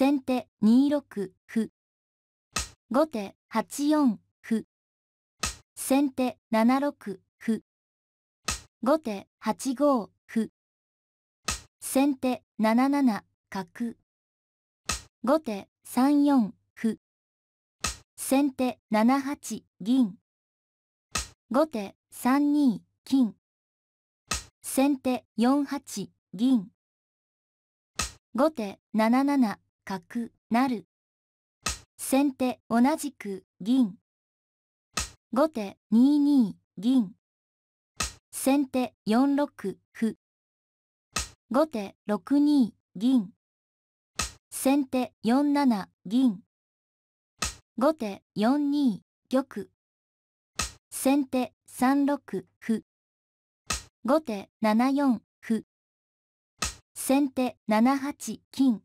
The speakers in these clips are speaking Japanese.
先手2六歩。後手8四歩。先手7六歩。後手8五歩。先手7七角。後手3四歩。先手7八銀。後手3二金。先手4八銀。後手7七角なる先手同じく銀後手2二銀先手4六歩後手6二銀先手4七銀後手4二玉先手3六歩後手7四歩先手7八金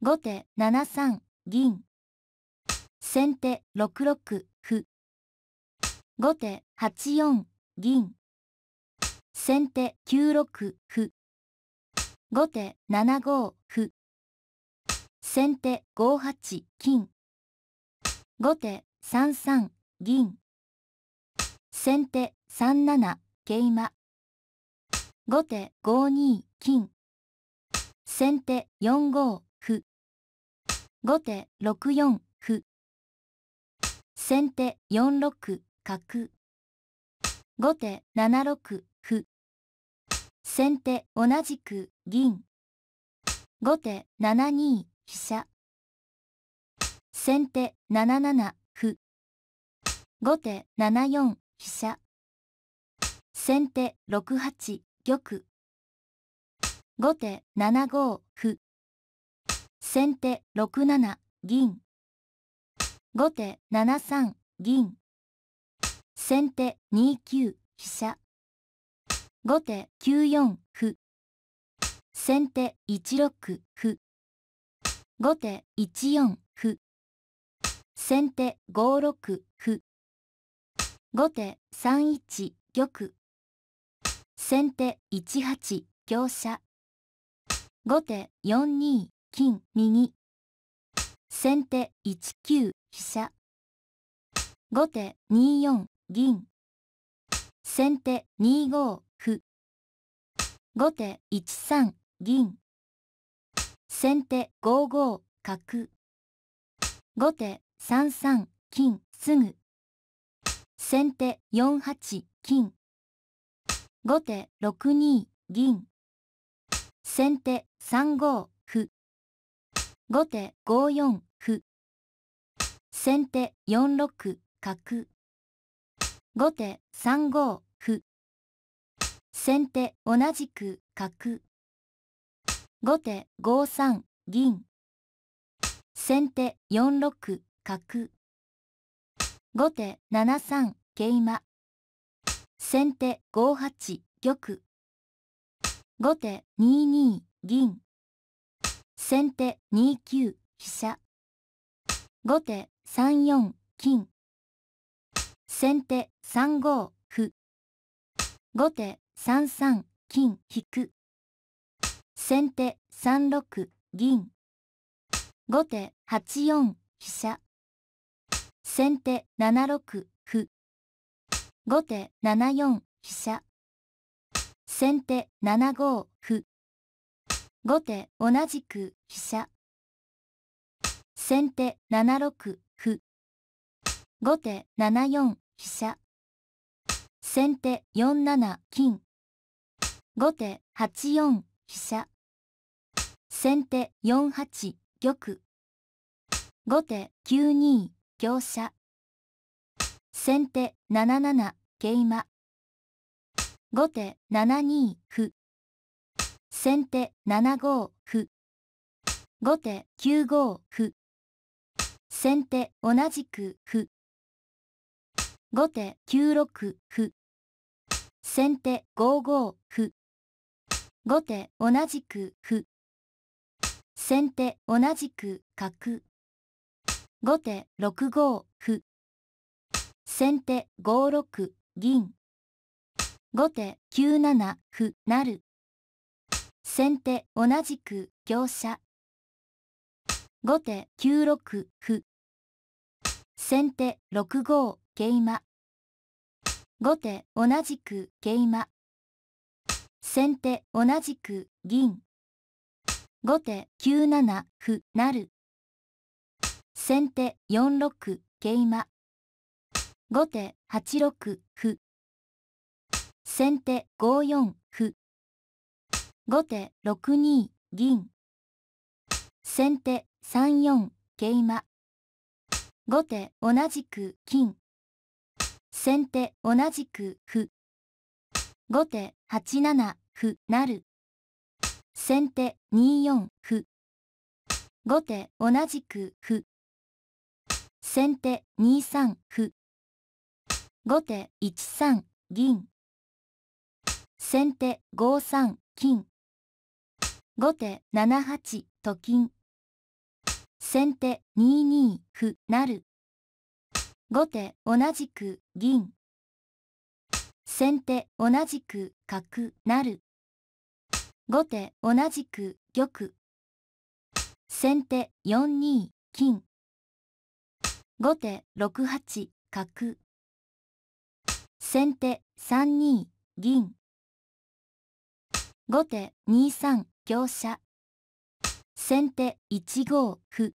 後手7三銀。先手6六歩。後手8四銀。先手9六歩。後手7五歩。先手5八金。後手3三銀。先手3七桂馬。後手5二金。先手4五後手6四歩。先手4六角。後手7六歩。先手同じく銀。後手7二飛車。先手7七歩。後手7四飛車。先手6八玉。後手7五歩。先手6七銀後手7三銀先手2九飛車後手9四歩先手1六歩後手1四歩先手5六歩後手3一玉先手1八香車後手4二金、右。先手1九飛車。後手2四銀。先手2五歩。後手1三銀。先手5五角。後手3三金すぐ。先手4八金。後手6二銀。先手3五後手5四歩。先手4六角。後手3五歩。先手同じく角。後手5三銀。先手4六角。後手7三桂馬。先手5八玉。後手2二銀。先手2九飛車。後手3四金。先手3五歩。後手3三金引く。先手3六銀。後手8四飛車。先手7六歩。後手7四飛車。先手7五歩。後手同じく飛車。先手7六歩。後手7四飛車。先手4七金。後手8四飛車。先手4八玉。後手9二香車。先手7七桂馬。後手7二歩。先手7五歩。後手9五歩。先手同じく歩。後手9六歩。先手5五歩。後手同じく歩。先手同じく角。後手6五歩。先手5六銀。後手9七歩なる。先手同じく香車。後手9六歩。先手6五桂馬。後手同じく桂馬。先手同じく銀。後手9七歩成。先手4六桂馬。後手8六歩。先手5四歩。後手6二銀。先手3四桂馬後手同じく金先手同じく歩後手8七歩成る先手2四歩後手同じく歩先手2三歩後手1三銀先手5三金後手7八と金先手2二歩成後手同じく銀先手同じく角成後手同じく玉先手4二金後手6八角先手3二銀後手2三香車先手1五歩。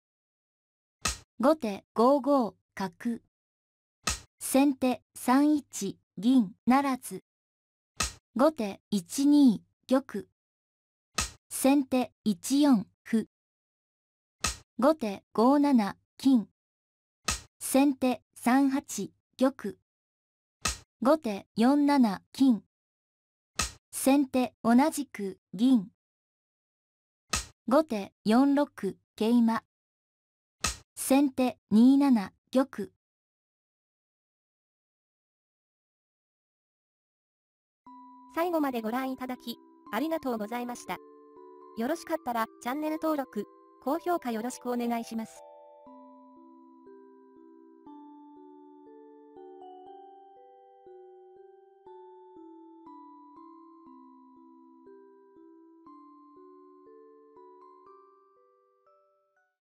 後手5五角。先手3一銀ならず。後手1二玉。先手1四歩。後手5七金。先手3八玉。後手4七金。先手同じく銀。後手4六桂馬先手2七玉最後までご覧いただき、ありがとうございました。よろしかったらチャンネル登録、高評価よろしくお願いします。